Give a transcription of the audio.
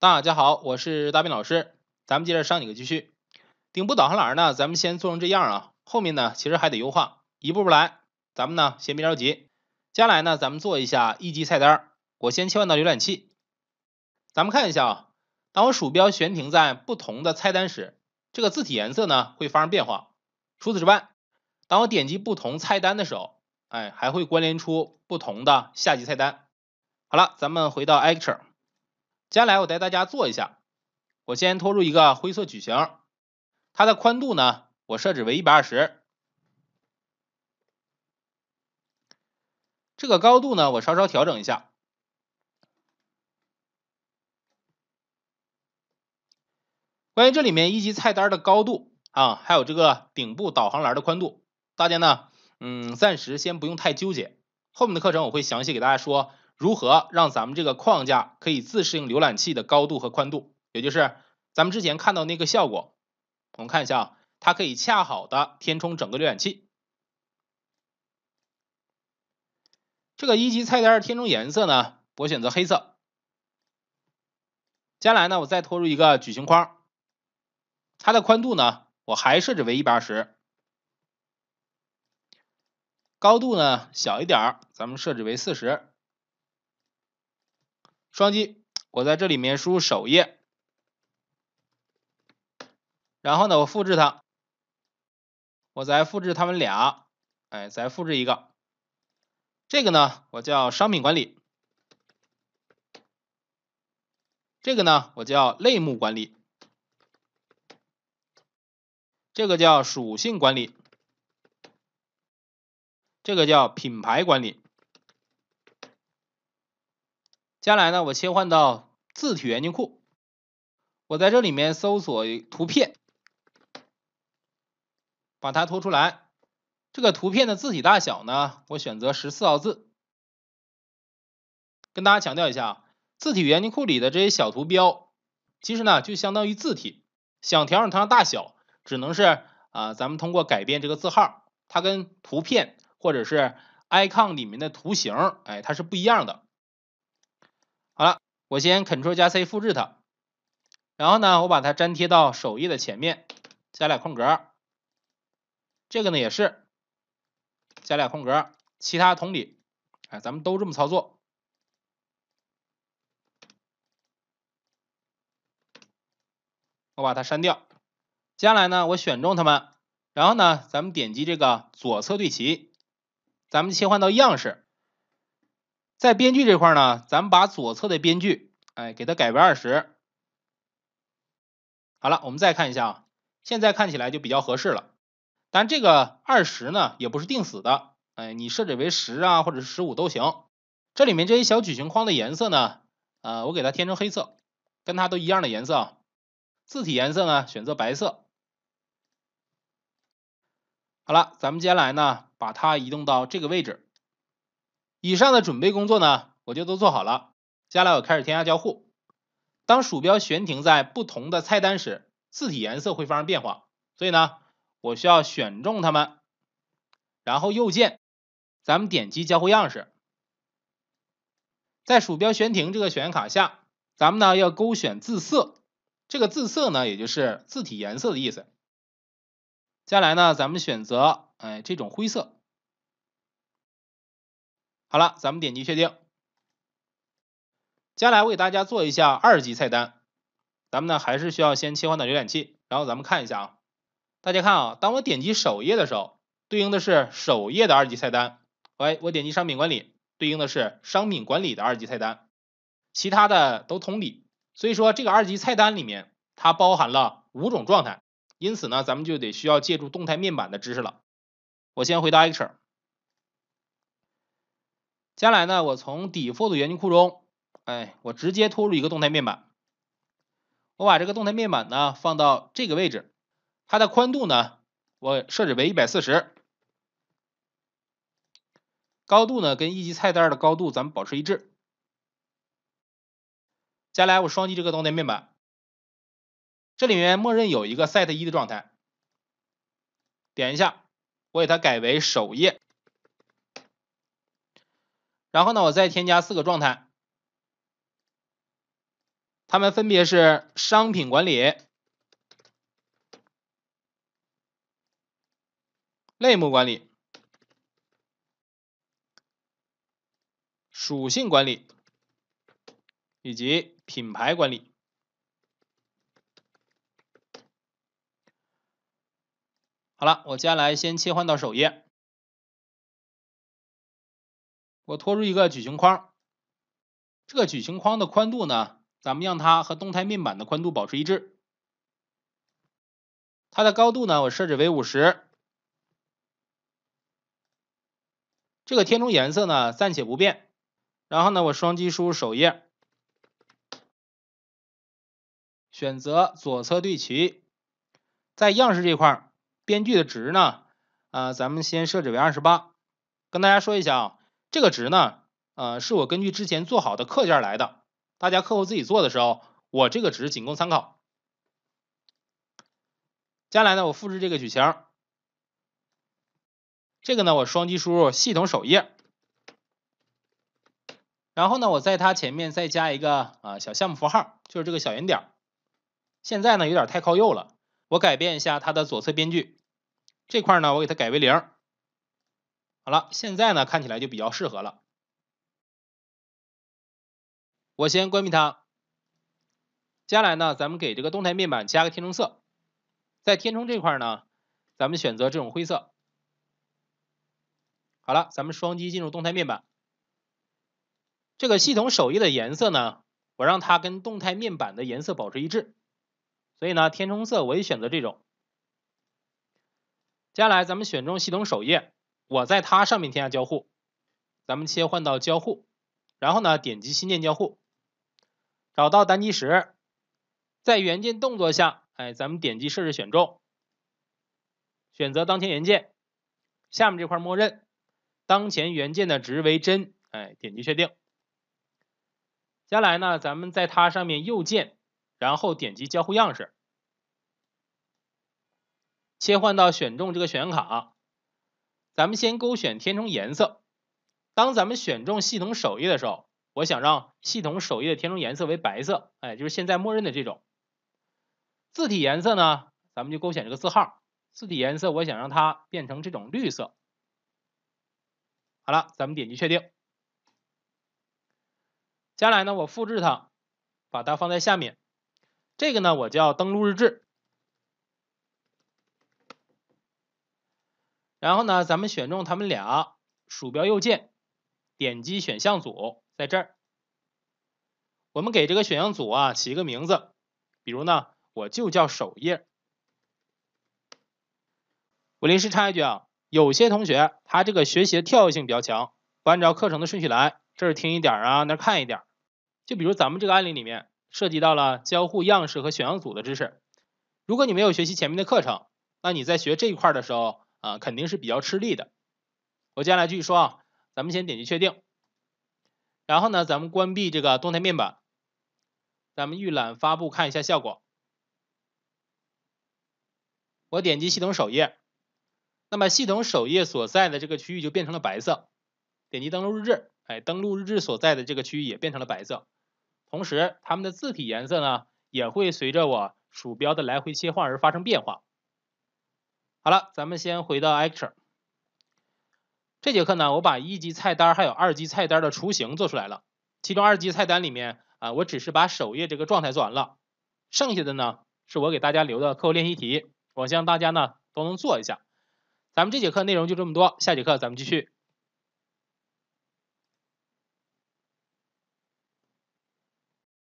大家好，我是大斌老师，咱们接着上几个继续。顶部导航栏呢，咱们先做成这样啊，后面呢其实还得优化，一步步来，咱们呢先别着急。接下来呢，咱们做一下一级菜单。我先切换到浏览器，咱们看一下啊，当我鼠标悬停在不同的菜单时，这个字体颜色呢会发生变化。除此之外，当我点击不同菜单的时候，哎，还会关联出不同的下级菜单。好了，咱们回到 Action。接下来我带大家做一下，我先拖入一个灰色矩形，它的宽度呢我设置为一百二十，这个高度呢我稍稍调整一下。关于这里面一级菜单的高度啊，还有这个顶部导航栏的宽度，大家呢，嗯，暂时先不用太纠结，后面的课程我会详细给大家说。如何让咱们这个框架可以自适应浏览器的高度和宽度？也就是咱们之前看到那个效果，我们看一下啊，它可以恰好的填充整个浏览器。这个一级菜单填充颜色呢，我选择黑色。接下来呢，我再拖入一个矩形框，它的宽度呢，我还设置为一百二十，高度呢小一点，咱们设置为四十。双击，我在这里面输入首页，然后呢，我复制它，我再复制它们俩，哎，再复制一个，这个呢，我叫商品管理，这个呢，我叫类目管理，这个叫属性管理，这个叫品牌管理。接下来呢，我切换到字体源镜库，我在这里面搜索图片，把它拖出来。这个图片的字体大小呢，我选择十四号字。跟大家强调一下，字体源镜库里的这些小图标，其实呢就相当于字体，想调整它的大小，只能是啊咱们通过改变这个字号。它跟图片或者是 icon 里面的图形，哎，它是不一样的。好了，我先 Ctrl 加 C 复制它，然后呢，我把它粘贴到首页的前面，加俩空格。这个呢也是加俩空格，其他同理。哎，咱们都这么操作。我把它删掉。接下来呢，我选中它们，然后呢，咱们点击这个左侧对齐，咱们切换到样式。在编剧这块呢，咱们把左侧的编剧，哎，给它改为二十。好了，我们再看一下，现在看起来就比较合适了。但这个二十呢，也不是定死的，哎，你设置为十啊，或者是十五都行。这里面这些小矩形框的颜色呢，呃，我给它填成黑色，跟它都一样的颜色。字体颜色呢，选择白色。好了，咱们接下来呢，把它移动到这个位置。以上的准备工作呢，我就都做好了。接下来我开始添加交互。当鼠标悬停在不同的菜单时，字体颜色会发生变化。所以呢，我需要选中它们，然后右键，咱们点击交互样式。在鼠标悬停这个选项卡下，咱们呢要勾选字色。这个字色呢，也就是字体颜色的意思。接下来呢，咱们选择哎这种灰色。好了，咱们点击确定。接下来我给大家做一下二级菜单。咱们呢还是需要先切换到浏览器，然后咱们看一下啊。大家看啊，当我点击首页的时候，对应的是首页的二级菜单。喂，我点击商品管理，对应的是商品管理的二级菜单。其他的都同理。所以说这个二级菜单里面它包含了五种状态，因此呢咱们就得需要借助动态面板的知识了。我先回到 Action，接下来呢，我从底部的原型库中，哎，我直接拖入一个动态面板。我把这个动态面板呢放到这个位置，它的宽度呢我设置为一百四十，高度呢跟一级菜单的高度咱们保持一致。接下来我双击这个动态面板，这里面默认有一个 set 一的状态，点一下，我给它改为首页。然后呢，我再添加四个状态，它们分别是商品管理、类目管理、属性管理以及品牌管理。好了，我接下来先切换到首页。我拖入一个矩形框，这个矩形框的宽度呢，咱们让它和动态面板的宽度保持一致。它的高度呢，我设置为五十。这个填充颜色呢，暂且不变。然后呢，我双击输入首页，选择左侧对齐。在样式这块儿，边距的值呢，啊，咱们先设置为二十八。跟大家说一下啊。这个值呢，呃，是我根据之前做好的课件来的。大家课后自己做的时候，我这个值仅供参考。接下来呢，我复制这个矩形，这个呢，我双击输入系统首页，然后呢，我在它前面再加一个啊小项目符号，就是这个小圆点。现在呢，有点太靠右了，我改变一下它的左侧边距，这块呢，我给它改为零。好了，现在呢看起来就比较适合了。我先关闭它。接下来呢，咱们给这个动态面板加个填充色，在填充这块呢，咱们选择这种灰色。好了，咱们双击进入动态面板。这个系统首页的颜色呢，我让它跟动态面板的颜色保持一致，所以呢，填充色我也选择这种。接下来咱们选中系统首页。我在它上面添加交互，咱们切换到交互，然后呢点击新建交互，找到单击时，在元件动作下，哎，咱们点击设置选中，选择当前元件，下面这块默认当前元件的值为真，哎，点击确定。接下来呢，咱们在它上面右键，然后点击交互样式，切换到选中这个选项卡。咱们先勾选填充颜色。当咱们选中系统首页的时候，我想让系统首页的填充颜色为白色，哎，就是现在默认的这种。字体颜色呢，咱们就勾选这个字号。字体颜色我想让它变成这种绿色。好了，咱们点击确定。接下来呢，我复制它，把它放在下面。这个呢，我叫登录日志。然后呢，咱们选中它们俩，鼠标右键，点击选项组，在这儿，我们给这个选项组啊起一个名字，比如呢，我就叫首页。我临时插一句啊，有些同学他这个学习的跳跃性比较强，不按照课程的顺序来，这儿听一点啊，那儿看一点。就比如咱们这个案例里面涉及到了交互样式和选项组的知识，如果你没有学习前面的课程，那你在学这一块的时候，啊，肯定是比较吃力的。我接下来继续说啊，咱们先点击确定，然后呢，咱们关闭这个动态面板，咱们预览发布看一下效果。我点击系统首页，那么系统首页所在的这个区域就变成了白色。点击登录日志，哎，登录日志所在的这个区域也变成了白色，同时它们的字体颜色呢，也会随着我鼠标的来回切换而发生变化。好了，咱们先回到 Action。这节课呢，我把一级菜单还有二级菜单的雏形做出来了。其中二级菜单里面啊，我只是把首页这个状态做完了，剩下的呢，是我给大家留的课后练习题，我希望大家呢都能做一下。咱们这节课内容就这么多，下节课咱们继续。